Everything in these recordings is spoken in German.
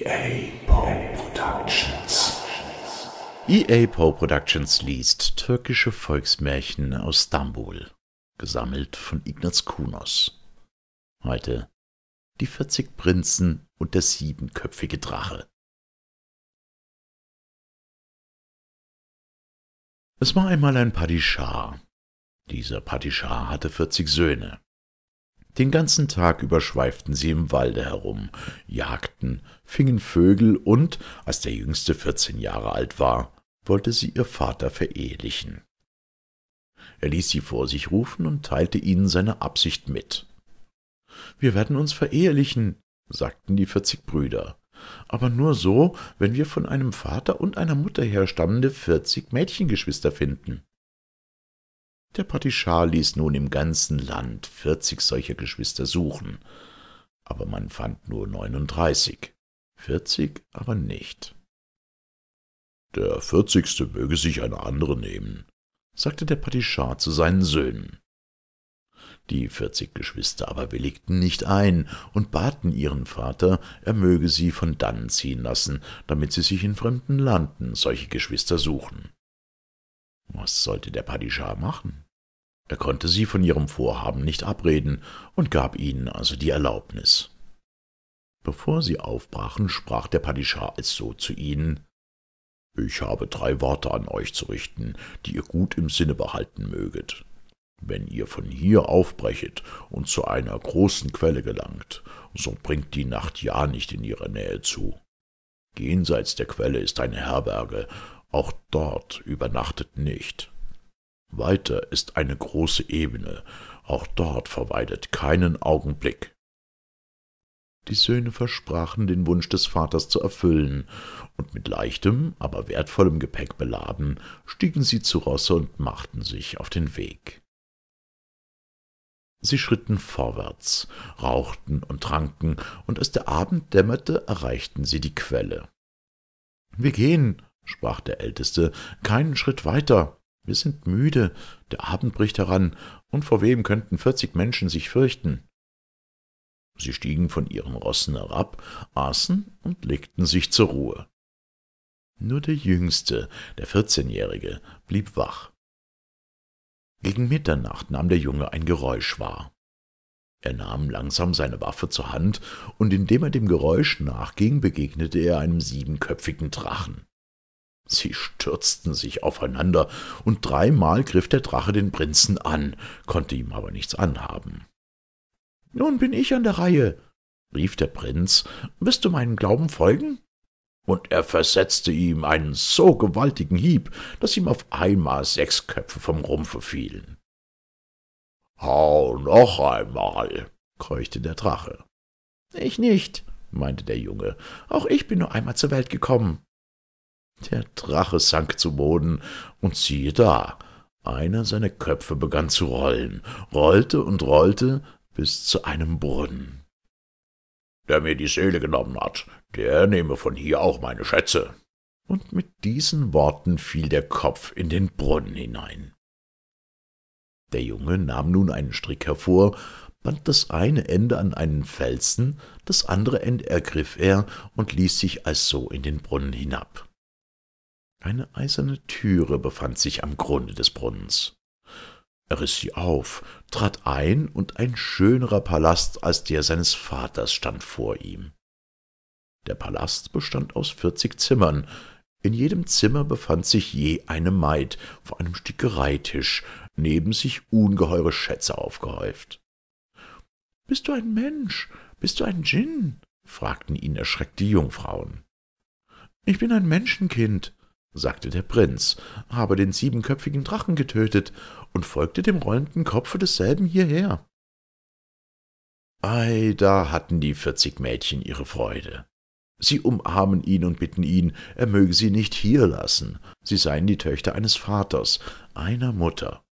EA Poe Productions. EA Poe Productions liest türkische Volksmärchen aus Stambul, gesammelt von Ignaz Kunos. Heute die 40 Prinzen und der siebenköpfige Drache. Es war einmal ein Padischar. Dieser Padischar hatte 40 Söhne. Den ganzen Tag über schweiften sie im Walde herum, jagten, fingen Vögel und, als der Jüngste vierzehn Jahre alt war, wollte sie ihr Vater verehelichen. Er ließ sie vor sich rufen und teilte ihnen seine Absicht mit. Wir werden uns verehelichen, sagten die vierzig Brüder, aber nur so, wenn wir von einem Vater und einer Mutter herstammende vierzig Mädchengeschwister finden. Der Patischar ließ nun im ganzen Land vierzig solcher Geschwister suchen, aber man fand nur neununddreißig, vierzig aber nicht. Der vierzigste möge sich eine andere nehmen, sagte der Patischar zu seinen Söhnen. Die vierzig Geschwister aber willigten nicht ein und baten ihren Vater, er möge sie von dann ziehen lassen, damit sie sich in fremden Landen solche Geschwister suchen. Was sollte der Padischah machen? Er konnte sie von ihrem Vorhaben nicht abreden und gab ihnen also die Erlaubnis. Bevor sie aufbrachen, sprach der Padischah es so also zu ihnen, »Ich habe drei Worte an euch zu richten, die ihr gut im Sinne behalten möget. Wenn ihr von hier aufbrechet und zu einer großen Quelle gelangt, so bringt die Nacht ja nicht in ihre Nähe zu. Jenseits der Quelle ist eine Herberge, auch dort übernachtet nicht. Weiter ist eine große Ebene, auch dort verweidet keinen Augenblick. Die Söhne versprachen, den Wunsch des Vaters zu erfüllen, und mit leichtem, aber wertvollem Gepäck beladen, stiegen sie zu Rosse und machten sich auf den Weg. Sie schritten vorwärts, rauchten und tranken, und als der Abend dämmerte, erreichten sie die Quelle. Wir gehen, sprach der Älteste, keinen Schritt weiter. Wir sind müde, der Abend bricht heran, und vor wem könnten vierzig Menschen sich fürchten? Sie stiegen von ihren Rossen herab, aßen und legten sich zur Ruhe. Nur der Jüngste, der Vierzehnjährige, blieb wach. Gegen Mitternacht nahm der Junge ein Geräusch wahr. Er nahm langsam seine Waffe zur Hand, und indem er dem Geräusch nachging, begegnete er einem siebenköpfigen Drachen. Sie stürzten sich aufeinander, und dreimal griff der Drache den Prinzen an, konnte ihm aber nichts anhaben. »Nun bin ich an der Reihe«, rief der Prinz, »wirst du meinem Glauben folgen?« Und er versetzte ihm einen so gewaltigen Hieb, daß ihm auf einmal sechs Köpfe vom Rumpfe fielen. »Hau noch einmal«, keuchte der Drache. »Ich nicht«, meinte der Junge, »auch ich bin nur einmal zur Welt gekommen.« der Drache sank zu Boden, und siehe da, einer seiner Köpfe begann zu rollen, rollte und rollte bis zu einem Brunnen. Der mir die Seele genommen hat, der nehme von hier auch meine Schätze. Und mit diesen Worten fiel der Kopf in den Brunnen hinein. Der Junge nahm nun einen Strick hervor, band das eine Ende an einen Felsen, das andere Ende ergriff er und ließ sich also in den Brunnen hinab. Eine eiserne Türe befand sich am Grunde des Brunnens. Er riß sie auf, trat ein, und ein schönerer Palast als der seines Vaters stand vor ihm. Der Palast bestand aus vierzig Zimmern. In jedem Zimmer befand sich je eine Maid vor einem Stickereitisch, neben sich ungeheure Schätze aufgehäuft. »Bist du ein Mensch? Bist du ein Djinn?« fragten ihn erschreckt die Jungfrauen. »Ich bin ein Menschenkind«, sagte der Prinz, habe den siebenköpfigen Drachen getötet und folgte dem rollenden Kopfe desselben hierher. Ei, da hatten die vierzig Mädchen ihre Freude. Sie umarmen ihn und bitten ihn, er möge sie nicht hier lassen, sie seien die Töchter eines Vaters, einer Mutter.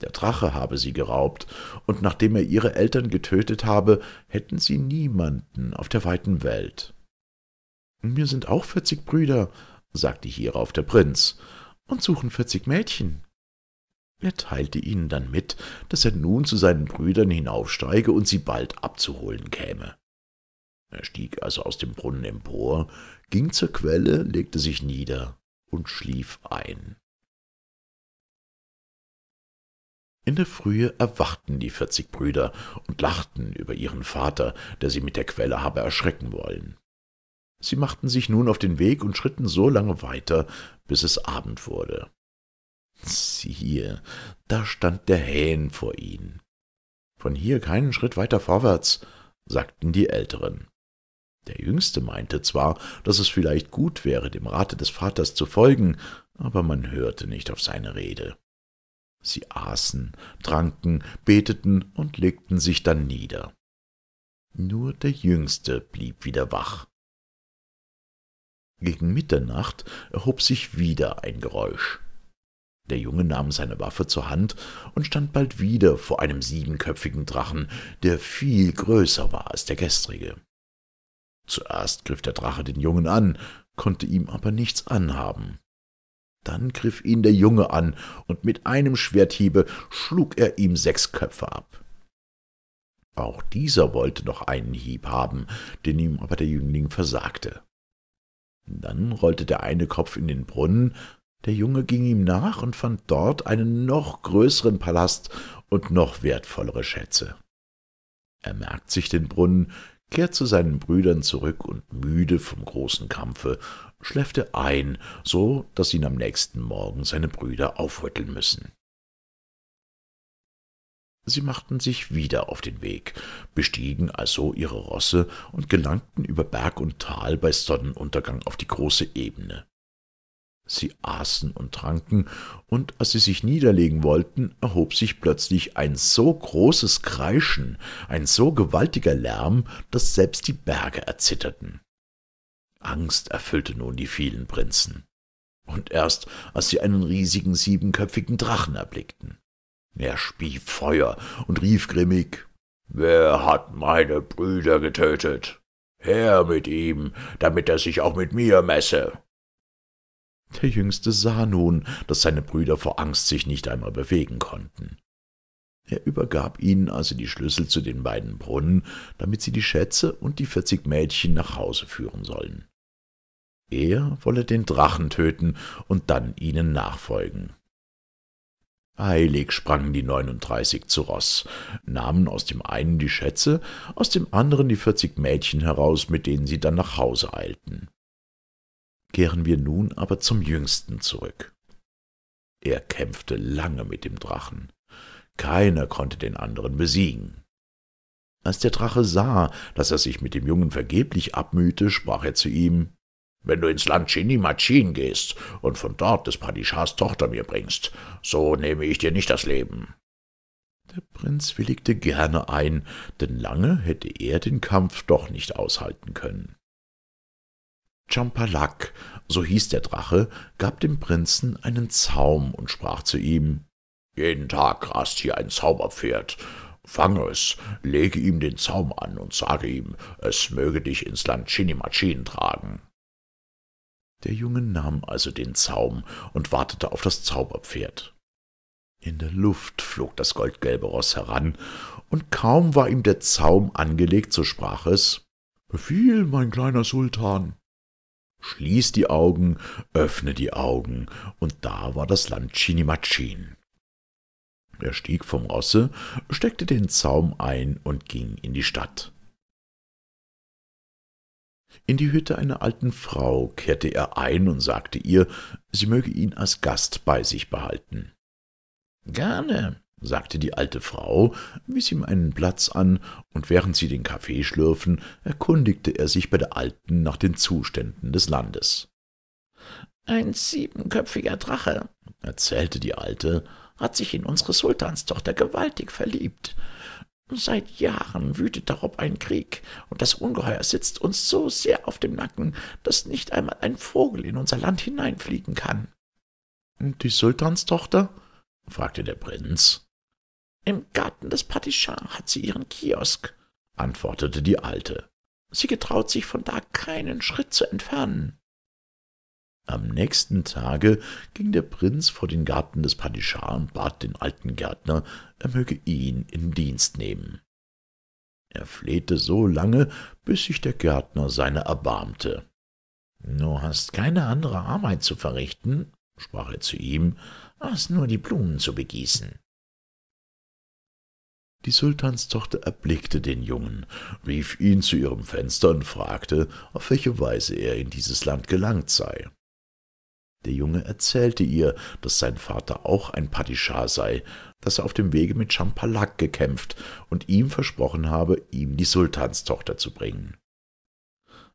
Der Drache habe sie geraubt, und nachdem er ihre Eltern getötet habe, hätten sie niemanden auf der weiten Welt. Mir sind auch vierzig Brüder, sagte hierauf der Prinz, und suchen vierzig Mädchen. Er teilte ihnen dann mit, daß er nun zu seinen Brüdern hinaufsteige und sie bald abzuholen käme. Er stieg also aus dem Brunnen empor, ging zur Quelle, legte sich nieder und schlief ein. In der Frühe erwachten die vierzig Brüder und lachten über ihren Vater, der sie mit der Quelle habe erschrecken wollen. Sie machten sich nun auf den Weg und schritten so lange weiter, bis es Abend wurde. Siehe, da stand der Hähn vor ihnen. Von hier keinen Schritt weiter vorwärts, sagten die Älteren. Der Jüngste meinte zwar, dass es vielleicht gut wäre, dem Rate des Vaters zu folgen, aber man hörte nicht auf seine Rede. Sie aßen, tranken, beteten und legten sich dann nieder. Nur der Jüngste blieb wieder wach. Gegen Mitternacht erhob sich wieder ein Geräusch. Der Junge nahm seine Waffe zur Hand und stand bald wieder vor einem siebenköpfigen Drachen, der viel größer war als der gestrige. Zuerst griff der Drache den Jungen an, konnte ihm aber nichts anhaben. Dann griff ihn der Junge an, und mit einem Schwerthiebe schlug er ihm sechs Köpfe ab. Auch dieser wollte noch einen Hieb haben, den ihm aber der Jüngling versagte. Dann rollte der eine Kopf in den Brunnen, der Junge ging ihm nach und fand dort einen noch größeren Palast und noch wertvollere Schätze. Er merkt sich den Brunnen, kehrt zu seinen Brüdern zurück und müde vom großen Kampfe schläft er ein, so daß ihn am nächsten Morgen seine Brüder aufrütteln müssen. Sie machten sich wieder auf den Weg, bestiegen also ihre Rosse und gelangten über Berg und Tal bei Sonnenuntergang auf die große Ebene. Sie aßen und tranken, und als sie sich niederlegen wollten, erhob sich plötzlich ein so großes Kreischen, ein so gewaltiger Lärm, dass selbst die Berge erzitterten. Angst erfüllte nun die vielen Prinzen. Und erst als sie einen riesigen siebenköpfigen Drachen erblickten. Er spie Feuer und rief grimmig Wer hat meine Brüder getötet? Her mit ihm, damit er sich auch mit mir messe. Der Jüngste sah nun, daß seine Brüder vor Angst sich nicht einmal bewegen konnten. Er übergab ihnen also die Schlüssel zu den beiden Brunnen, damit sie die Schätze und die vierzig Mädchen nach Hause führen sollen. Er wolle den Drachen töten und dann ihnen nachfolgen. Eilig sprangen die 39 zu Ross, nahmen aus dem einen die Schätze, aus dem anderen die 40 Mädchen heraus, mit denen sie dann nach Hause eilten. Kehren wir nun aber zum Jüngsten zurück. Er kämpfte lange mit dem Drachen. Keiner konnte den anderen besiegen. Als der Drache sah, daß er sich mit dem Jungen vergeblich abmühte, sprach er zu ihm wenn du ins Land Chinimachin gehst und von dort des Padischahs Tochter mir bringst, so nehme ich dir nicht das Leben.« Der Prinz willigte gerne ein, denn lange hätte er den Kampf doch nicht aushalten können. Champalak, so hieß der Drache, gab dem Prinzen einen Zaum und sprach zu ihm, »Jeden Tag rast hier ein Zauberpferd. Fange es, lege ihm den Zaum an und sage ihm, es möge dich ins Land Chinimachin tragen.« der Junge nahm also den Zaum und wartete auf das Zauberpferd. In der Luft flog das goldgelbe Ross heran, und kaum war ihm der Zaum angelegt, so sprach es Befiehl, mein kleiner Sultan. Schließ die Augen, öffne die Augen, und da war das Land Chinimachin. Er stieg vom Rosse, steckte den Zaum ein und ging in die Stadt. In die Hütte einer alten Frau kehrte er ein und sagte ihr, sie möge ihn als Gast bei sich behalten. Gerne, sagte die alte Frau, wies ihm einen Platz an, und während sie den Kaffee schlürfen, erkundigte er sich bei der Alten nach den Zuständen des Landes. Ein siebenköpfiger Drache, erzählte die Alte, hat sich in unsere Sultanstochter gewaltig verliebt. Seit Jahren wütet darob ein Krieg, und das Ungeheuer sitzt uns so sehr auf dem Nacken, dass nicht einmal ein Vogel in unser Land hineinfliegen kann. Die Sultanstochter? fragte der Prinz. Im Garten des Patischah hat sie ihren Kiosk, antwortete die Alte. Sie getraut sich von da keinen Schritt zu entfernen. Am nächsten Tage ging der Prinz vor den Garten des Padischah und bat den alten Gärtner, er möge ihn in Dienst nehmen. Er flehte so lange, bis sich der Gärtner seiner erbarmte. »Du hast keine andere Arbeit zu verrichten«, sprach er zu ihm, »als nur die Blumen zu begießen.« die Sultanstochter erblickte den Jungen, rief ihn zu ihrem Fenster und fragte, auf welche Weise er in dieses Land gelangt sei. Der Junge erzählte ihr, dass sein Vater auch ein Padischar sei, dass er auf dem Wege mit Champalak gekämpft und ihm versprochen habe, ihm die Sultanstochter zu bringen.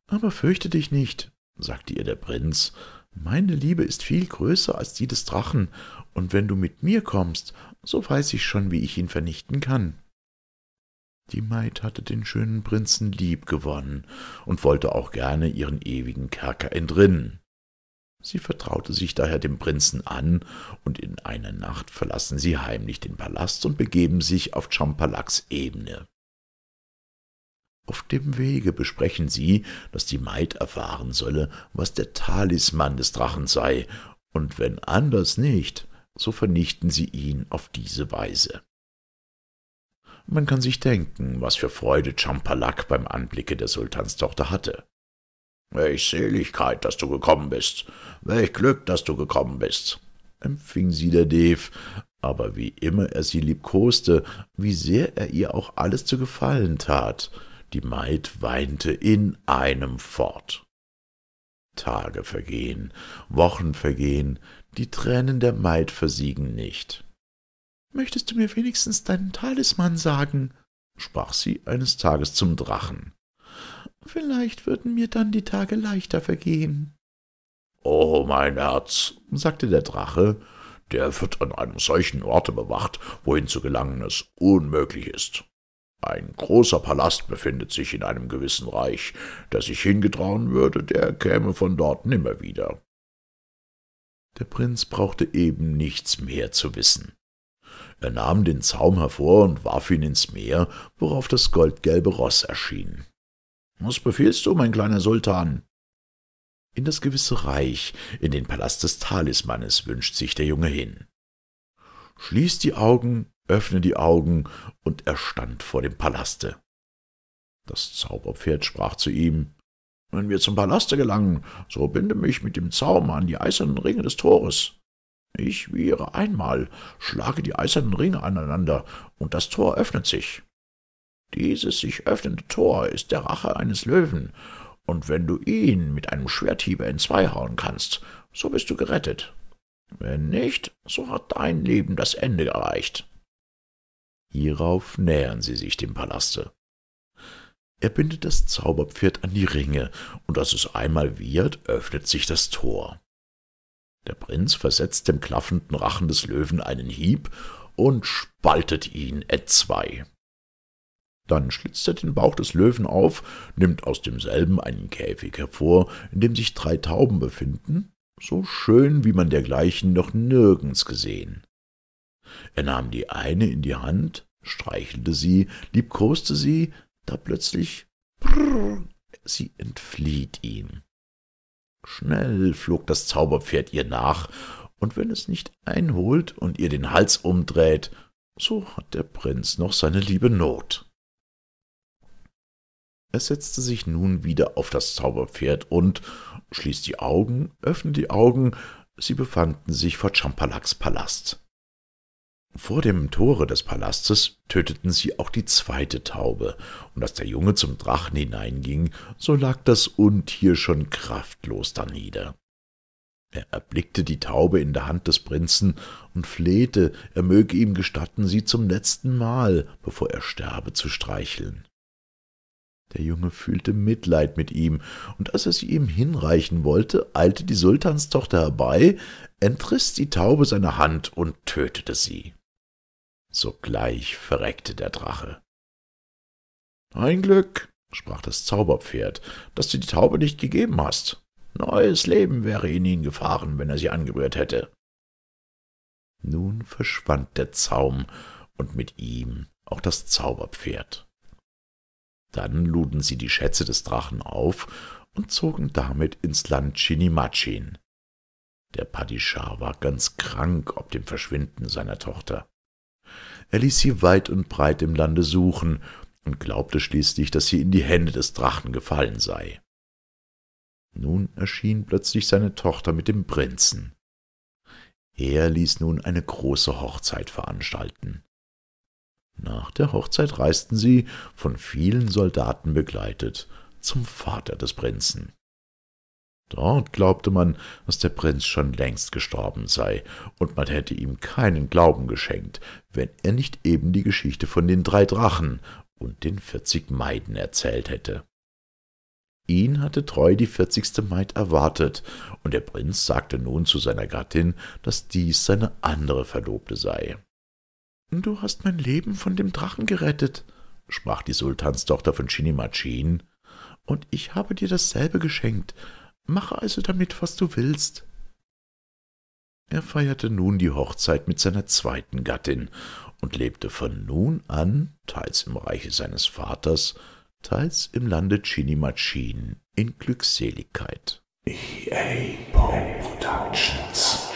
Aber fürchte dich nicht, sagte ihr der Prinz, meine Liebe ist viel größer als die des Drachen, und wenn du mit mir kommst, so weiß ich schon, wie ich ihn vernichten kann. Die Maid hatte den schönen Prinzen lieb gewonnen und wollte auch gerne ihren ewigen Kerker entrinnen. Sie vertraute sich daher dem Prinzen an, und in einer Nacht verlassen sie heimlich den Palast und begeben sich auf Champalaks Ebene. Auf dem Wege besprechen sie, dass die Maid erfahren solle, was der Talisman des Drachen sei, und wenn anders nicht, so vernichten sie ihn auf diese Weise. Man kann sich denken, was für Freude Champalak beim Anblicke der Sultanstochter hatte. Welch Seligkeit, dass du gekommen bist, welch Glück, dass du gekommen bist, empfing sie der Dev, aber wie immer er sie liebkoste, wie sehr er ihr auch alles zu gefallen tat, die Maid weinte in einem fort. Tage vergehen, Wochen vergehen, die Tränen der Maid versiegen nicht. Möchtest du mir wenigstens deinen Talisman sagen? sprach sie eines Tages zum Drachen. Vielleicht würden mir dann die Tage leichter vergehen. Oh, mein Herz, sagte der Drache, der wird an einem solchen Orte bewacht, wohin zu gelangen es unmöglich ist. Ein großer Palast befindet sich in einem gewissen Reich, der sich hingetrauen würde, der käme von dort nimmer wieder. Der Prinz brauchte eben nichts mehr zu wissen. Er nahm den Zaum hervor und warf ihn ins Meer, worauf das goldgelbe Ross erschien. Was befehlst du, mein kleiner Sultan? In das gewisse Reich, in den Palast des Talismanes wünscht sich der Junge hin. Schließ die Augen, öffne die Augen, und er stand vor dem Palaste. Das Zauberpferd sprach zu ihm, wenn wir zum Palaste gelangen, so binde mich mit dem Zaum an die eisernen Ringe des Tores. Ich wiehre einmal, schlage die eisernen Ringe aneinander, und das Tor öffnet sich. Dieses sich öffnende Tor ist der Rache eines Löwen, und wenn du ihn mit einem Schwerthiebe entzweihauen kannst, so bist du gerettet. Wenn nicht, so hat dein Leben das Ende erreicht.« Hierauf nähern sie sich dem Palaste. Er bindet das Zauberpferd an die Ringe, und als es einmal wiehert, öffnet sich das Tor. Der Prinz versetzt dem klaffenden Rachen des Löwen einen Hieb und spaltet ihn entzwei. Dann schlitzt er den Bauch des Löwen auf, nimmt aus demselben einen Käfig hervor, in dem sich drei Tauben befinden, so schön, wie man dergleichen noch nirgends gesehen. Er nahm die eine in die Hand, streichelte sie, liebkoste sie, da plötzlich prrr, sie entflieht ihm. Schnell flog das Zauberpferd ihr nach, und wenn es nicht einholt und ihr den Hals umdreht, so hat der Prinz noch seine liebe Not. Er setzte sich nun wieder auf das Zauberpferd und schließ die Augen, öffne die Augen, sie befanden sich vor Champalaks Palast. Vor dem Tore des Palastes töteten sie auch die zweite Taube, und als der Junge zum Drachen hineinging, so lag das Untier schon kraftlos danieder. Er erblickte die Taube in der Hand des Prinzen und flehte, er möge ihm gestatten, sie zum letzten Mal, bevor er sterbe, zu streicheln. Der Junge fühlte Mitleid mit ihm, und als er sie ihm hinreichen wollte, eilte die Sultanstochter herbei, entriss die Taube seiner Hand und tötete sie. Sogleich verreckte der Drache. Ein Glück, sprach das Zauberpferd, dass du die Taube nicht gegeben hast. Neues Leben wäre in ihn gefahren, wenn er sie angerührt hätte. Nun verschwand der Zaum und mit ihm auch das Zauberpferd. Dann luden sie die Schätze des Drachen auf und zogen damit ins Land Chinimachin. Der Padischar war ganz krank ob dem Verschwinden seiner Tochter. Er ließ sie weit und breit im Lande suchen und glaubte schließlich, dass sie in die Hände des Drachen gefallen sei. Nun erschien plötzlich seine Tochter mit dem Prinzen. Er ließ nun eine große Hochzeit veranstalten. Nach der Hochzeit reisten sie, von vielen Soldaten begleitet, zum Vater des Prinzen. Dort glaubte man, dass der Prinz schon längst gestorben sei, und man hätte ihm keinen Glauben geschenkt, wenn er nicht eben die Geschichte von den drei Drachen und den vierzig Maiden erzählt hätte. Ihn hatte treu die vierzigste Maid erwartet, und der Prinz sagte nun zu seiner Gattin, dass dies seine andere Verlobte sei. »Du hast mein Leben von dem Drachen gerettet«, sprach die Sultanstochter von Schinemachin, »und ich habe dir dasselbe geschenkt. Mache also damit, was du willst.« Er feierte nun die Hochzeit mit seiner zweiten Gattin und lebte von nun an, teils im Reiche seines Vaters, teils im Lande Chinimachin in Glückseligkeit. EA Productions